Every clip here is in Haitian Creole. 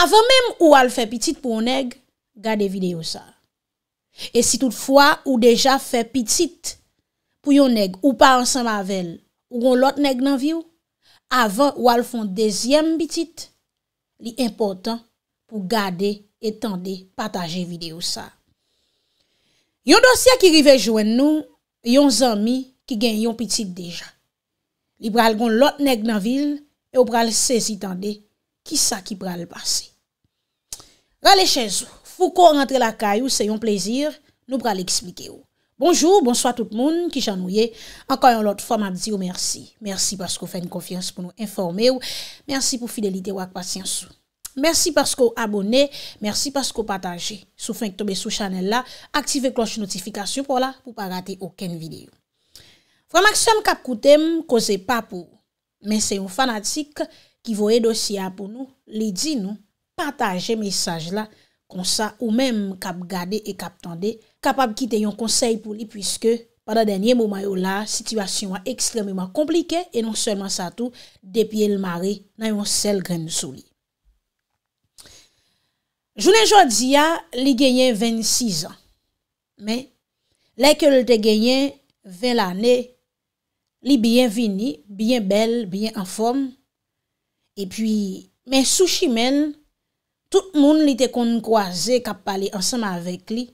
avan mèm ou al fè pitit pou yon neg, gade videyo sa. E si toutfwa ou deja fè pitit pou yon neg ou pa ansan mavel, ou gon lot neg nan viu, avan ou al fon dezyem pitit, li important pou gade etande pataje videyo sa. Yon dosya ki rivejwen nou, yon zami ki gen yon pitit deja. Li pral gon lot neg nan vil, e ou pral sezi tende Ki sa ki pral pase? Rale chen sou, fou kon rentre la kay ou se yon plezir, nou pral eksplike ou. Bonjou, bonso a tout moun ki jan ou ye, anko yon lot foman di ou mersi. Mersi paskou fè yon konfians pou nou informe ou, mersi pou fidelite ou ak pasyans ou. Mersi paskou abone, mersi paskou pataje. Sou fènk tobe sou chanel la, aktive klosch notifikasyon pou la pou pa rate yon ken vide ou. Fwa maksyon kap koutem, koze pa pou men se yon fanatik, ki voye dosya pou nou, li di nou, pataje mesaj la, konsa ou menm kap gade e kap tende, kapab kite yon konsey pou li, pwiske, padan denye mouma yo la, sitwasyon wa ekstrememan komplike, e non seman sa tou, depye l mare, nan yon sel gren sou li. Jounen jodi ya, li genyen 26 an, men, la ek yon lte genyen, 20 l ane, li bien vini, bien bel, bien an form, E pi, men sou chi men, tout moun li te kon kwa ze kap pale ansan ma vek li,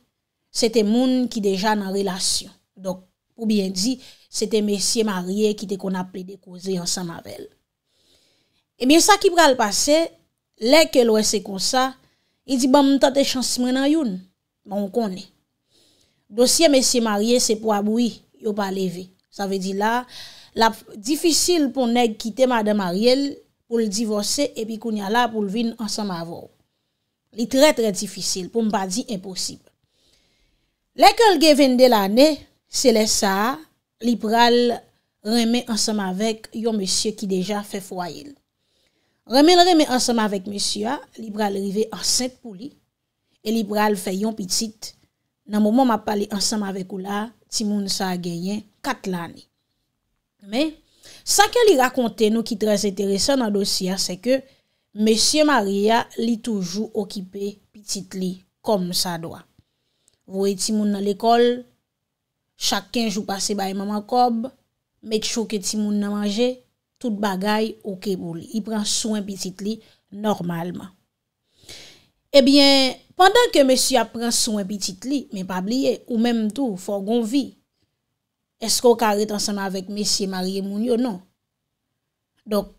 se te moun ki deja nan relasyon. Dok, pou bien di, se te mesye marye ki te kon aple de kwa ze ansan ma vel. E mi yon sa ki pral pase, le ke lou ese kon sa, i di bam mta te chansmen nan yon, man kon ne. Dosye mesye marye se pou aboui, yo pa leve. Sa ve di la, la difisil pou neg kite madame Marielle, pou l'divose epi kounya la pou l'vin ansam avou. Li tre tre difisil pou mpa di imposib. L'ekol gen vende l'ane, se lè sa, li pral reme ansam avèk yon msye ki deja fè fwa yil. Reme l reme ansam avèk msye, li pral rive ansèk pou li, e li pral fè yon pitit, nan mw mwa mwa pale ansam avèk ou la, ti moun sa genyen kat l'ane. Mè? Sa ke li rakonte nou ki trez enteresan nan dosyen se ke Monsie Maria li toujou okipe pitit li kom sa doa. Vowe ti moun nan lekol, chakken jou pase baye maman kob, mek chou ke ti moun nan manje, tout bagay ou kebou li. I pran souen pitit li normalman. Ebyen, pandan ke monsie a pran souen pitit li, ou menm tou, fò gonvi, esko kare tan seman vek mesye marye moun yo, nan. Dok,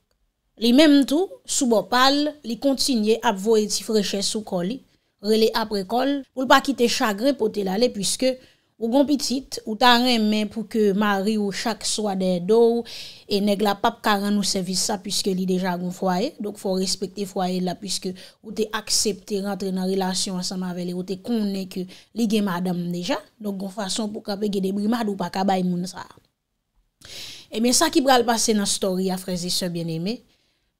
li menm tou, sou bo pal, li kontinye ap vo eti freche sou kol li, rele ap re kol, pou l pa kite chagrin potel ale, pwiske, Ou gon pitit, ou ta remen pou ke mari ou chak swa de dor, e neg la pap karan ou servisa, pwiske li deja gon fwae, donk fwo respekte fwae la, pwiske ou te aksepte rentre nan relasyon ansama vele, ou te kone ke li gen madame deja, donk gon fwa son pou kape ge de brimad ou pa kabay moun sa. E men sa ki pral pase nan story a freze se bieneme,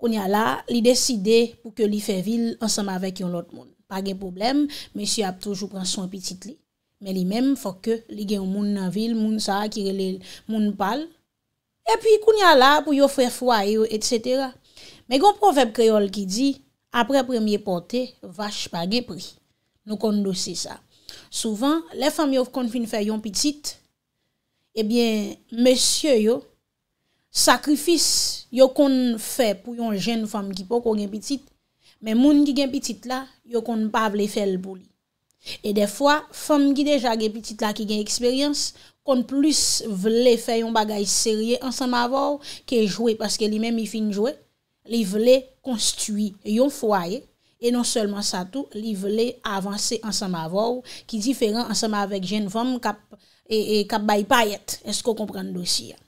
kon ya la, li deside pou ke li fevil ansama veke yon lot moun. Pa gen problem, men si ap toujou pran son pitit li, Mè li mèm fò ke li gen moun nan vil, moun sa akirele, moun pal. E pi koun ya la pou eh yo fwe fwa yo, et setera. Mè gon profèb kreol ki di, apre premye pote, vache pa gepri. Nou kon dosi sa. Souvan, le fèm yo kon fin fè yon pitit, ebyen, mèsyo yo, sakrifis yo kon fè pou yon jen fèm ki po kon gen pitit, mè moun ki gen pitit la, yo kon pa vle fèl pou li. E de fwa, fam gide jage petit la ki gen eksperyans, kon plus vle fè yon bagay serye ansanm avor, ke jwe paske li men mi fin jwe, li vle konstui yon fwa e, e non selman sa tou, li vle avanse ansanm avor, ki diferan ansanm avek jen vam kap bay payet, esko kompran dosi ya.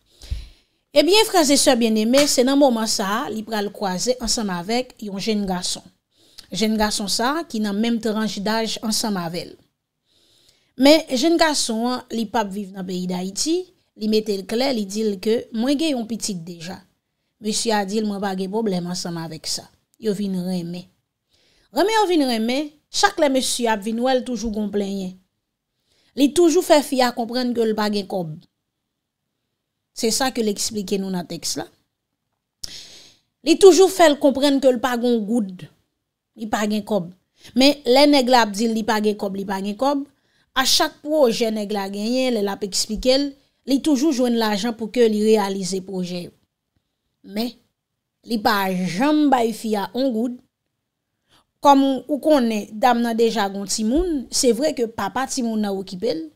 Ebyen frase se bien eme, se nan mouman sa, li pral kwaze ansanm avek yon jen gason. jen gason sa ki nan menm te ranjidaj ansan mavel. Men, jen gason an, li pap vive nan beyi da iti, li metel kle, li dil ke, mwen ge yon pitit deja. Monsi a dil, mwen bagye boblem ansan mavek sa. Yo vin reme. Reme yo vin reme, chak le monsi ap vin wel toujou gon plenye. Li toujou fe fya komprenn ke l bagye kob. Se sa ke l eksplike nou nan tekst la. Li toujou fel komprenn ke l bagon goudd. Li pa gen kob. Men, le neglap dil li pa gen kob, li pa gen kob, a chak proje neglap genyen, le lap ekspikel, li toujou jwen l'ajan pou ke li realize proje. Men, li pa jambay fya on goud, kom ou konen dam nan deja gon timoun, se vre ke papa timoun nan wou kipel,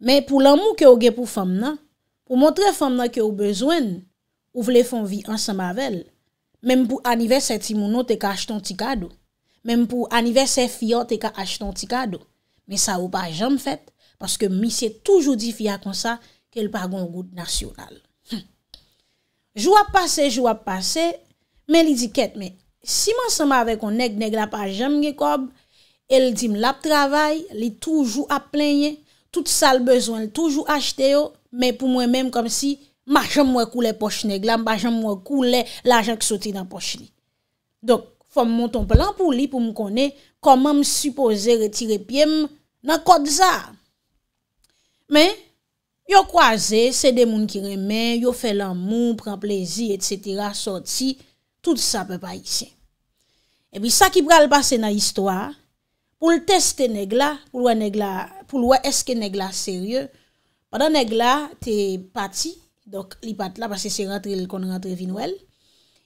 men pou l'amou ke ou gen pou fam nan, pou montre fam nan ke ou bezwen, ou vle fon vi ansan mavel, men pou anive se timoun nou te kaj ton tikado, mèm pou aniversè fiyot e ka achiton ti kado. Mè sa ou pa jom fèt, paske mi se toujou di fiyat kon sa, ke l pa gongoud nasyonal. Hm. Jou ap pase, jou ap pase, mè li di ket, mè, si man seman avè kon neg neg la pa jom ge kob, el di m l ap travay, li toujou ap plenye, tout sa l bezwen l toujou achete yo, mè pou mwen mèm kom si, ma jom mwen koule poche neg, la mba jom mwen koule la jok soti dan poche li. Dok, fòm moun ton plan pou li pou m konè koman m supose retire piem nan kod za. Men, yo kwa ze, se de moun ki remè, yo fè lan moun, pran plezi, etc. Soti, tout sa pe pa yise. E pi sa ki pral base nan istwa, pou l test te negla, pou l wè eske negla serye, wè dan negla, te pati, li pat la, pa se se rentre l kon rentre vinwèl,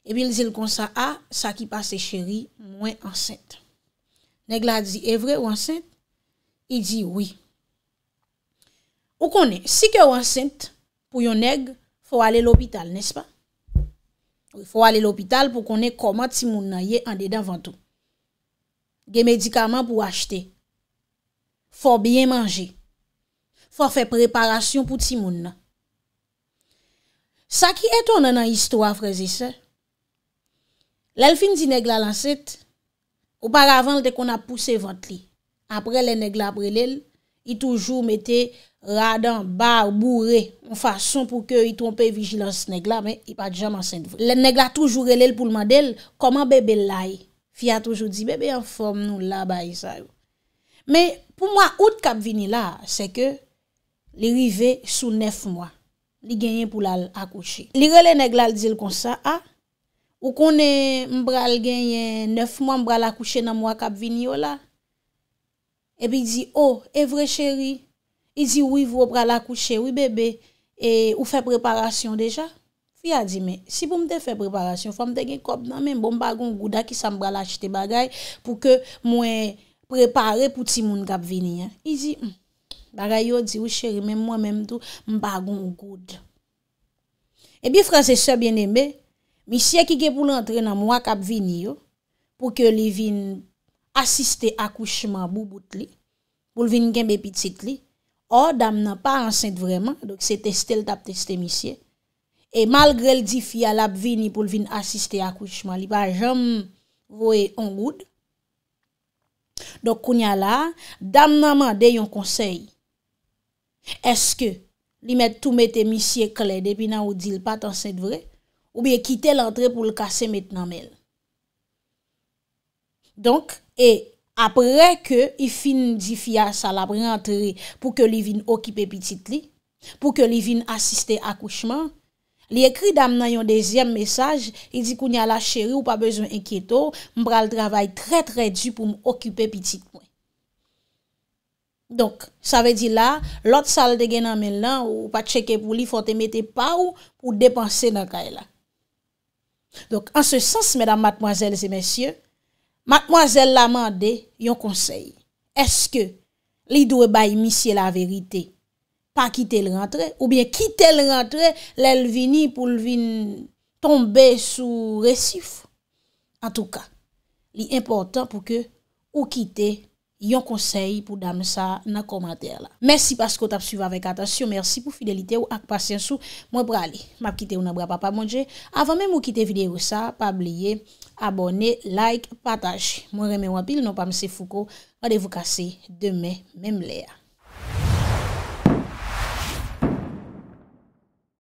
E bin zil konsa a, sa ki pase cheri, mwen ansente. Neg la di, evre ou ansente? I di, oui. Ou konen, si ke ou ansente, pou yon neg, fò wale l'opital, nespa? Fò wale l'opital pou konen koman ti moun na ye ande davantou. Ge medikaman pou achete. Fò byen manje. Fò fè preparasyon pou ti moun na. Sa ki eton nan an histwa, frezi se, Lèl fin di neglal anset, ou paravan l de kon ap pousse vant li. Apre lèl neglal ap relèl, i toujou mette radan, bar, bourre, moun fason pou ke yi trompe vigilans neglal, men yi pat jam ansen d'vou. Lèl neglal toujou relèl pou l mandel, koman bebe l lai. Fi a toujou di, bebe, an fom nou la ba yi sa yo. Men pou mwa out kap vini la, se ke li rive sou nef mwa, li genyen pou l akouchi. Li relèl neglal dil konsa a, ah, Ou konen mbral genye nef mwa mbral akouche nan mwa kapvini yo la. Ebi di, oh, evre cheri. Izi, ou yi vwo mbral akouche, ou yi bebe. E ou fe preparasyon deja. Fya di me, si pou mde fe preparasyon, fwa mde genye kop nan men, mba mbagon gouda ki sa mbral achite bagay pou ke mwen prepare pou ti moun kapvini. Izi, mba rayo di, hmm, ou cheri, men mwa menmdou mbagon goud. Ebi franse se bienenbe, misye ki ke pou lantre nan mwak ap vini yo, pou ke li vin asiste akouchman bou bout li, pou l vin genbe pitit li, o dam nan pa ansen vreman, doke se testel tap testel misye, e malgre l difi al ap vini pou l vin asiste akouchman, li pa jom vwe on goud, doke kounya la, dam nan man deyon konsey, eske li met tou mette misye kle, depi nan ou dil pat ansen vreman, Ou biye kite l'entre pou l'kase met nan men. Donk, e apre ke i fin di fia sal apre n'entre pou ke li vin okipe pitit li, pou ke li vin asiste akouchman, li ekri dam nan yon dezyem mesaj, i di kou n'ya la cheri ou pa bezon enkyeto, mbra l travay tre tre di pou m'okipe pitit mwen. Donk, sa ve di la, lot sal de gen nan men lan, ou pa cheke pou li, fote mette pa ou pou depanse nan kaye la. En se sens, mademoiselles et messieurs, mademoiselles l'amande yon konsey, eske li dwe bay misye la verite pa kite l rentre ou bien kite l rentre l el vini pou l vini tombe sou resif? En tou ka, li important pou ke ou kite l rentre. Yon konsey pou dam sa nan komater la. Mersi paskot ap suyva vek atasyon. Mersi pou fidelite ou ak pasyansou. Mwen prale. Map kite ou nan bra pa pa mwondje. Avan men mwen kite videyo sa, pa ablye, abone, like, pataj. Mwen reme wapil non pa mse fuko ade vokase demen men mle ya.